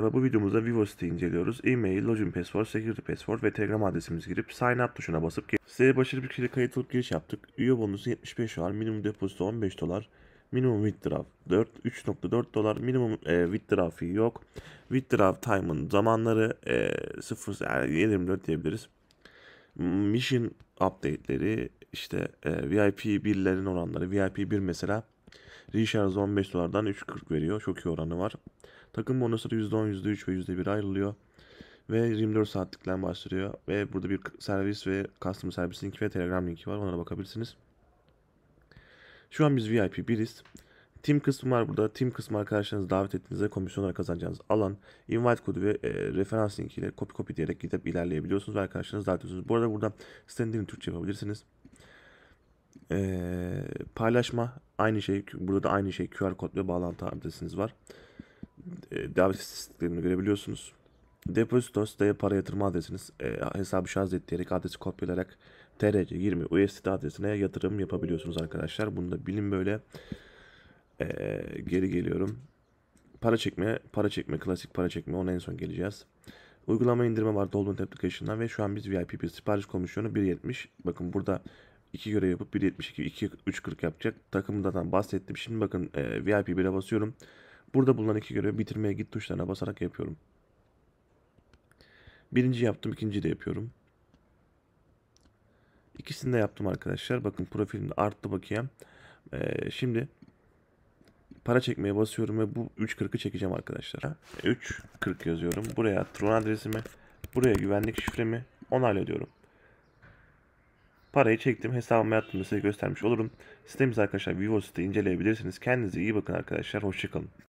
Bu videomuzda Vivocity inceliyoruz. E-mail, login password, security password ve telegram adresimizi girip sign up tuşuna basıp size başarılı bir şekilde kayıt olup giriş yaptık. Üye bonusu 75 dolar, minimum depozito 15 dolar, minimum withdraw 4, 3.4 dolar, minimum e, withdraw fee yok. Withdraw time'ın zamanları e, 0, yani 24 diyebiliriz. Mission update'leri, işte e, VIP 1'lerin oranları, VIP 1 mesela Richards 15 dolardan 3.40 veriyor. Çok iyi oranı var. Takım bonusları %10, %3 ve %1 ayrılıyor. Ve 24 saatlikten başlıyor. Ve burada bir servis ve custom servis linki ve telegram linki var. Onlara bakabilirsiniz. Şu an biz VIP 1'iz. Team kısmı var burada. Team kısmı arkadaşlarınızı davet ettiğinizde komisyonlar kazanacağınız alan, invite kodu ve e, referans linkiyle copy copy diyerek gidip ilerleyebiliyorsunuz ve arkadaşlarınızı davet ediyorsunuz. Bu arada burada sitenin Türkçe yapabilirsiniz. E, paylaşma aynı şey. Burada da aynı şey QR kod ve bağlantı adresiniz var e, davet istatistiklerini görebiliyorsunuz. Depositos diye para yatırma adresiniz e, hesabı şarj ettirerek adresi kopyalayarak TRC20 USDT adresine yatırım yapabiliyorsunuz arkadaşlar. Bunu da bilin böyle. E, geri geliyorum. Para çekme, para çekme, klasik para çekme ona en son geleceğiz. Uygulama indirme var Dolmen Application'dan ve şu an biz VIP bir sipariş komisyonu 1.70. Bakın burada iki görev yapıp 1.72, 2, 3.40 yapacak. Takımdan bahsettim. Şimdi bakın e, VIP 1'e basıyorum. Burada bulunan iki görevi bitirmeye git tuşlarına basarak yapıyorum. Birinci yaptım, ikinci de yapıyorum. İkisini de yaptım arkadaşlar. Bakın profilimde arttı bakayım. Ee, şimdi para çekmeye basıyorum ve bu 3.40'ı çekeceğim arkadaşlar. 3.40 ee, yazıyorum. Buraya Tron adresimi, buraya güvenlik şifremi onaylıyorum. Parayı çektim. hesabımı yattığımda size göstermiş olurum. Sitemiz arkadaşlar Vivo site inceleyebilirsiniz. Kendinize iyi bakın arkadaşlar. Hoşçakalın.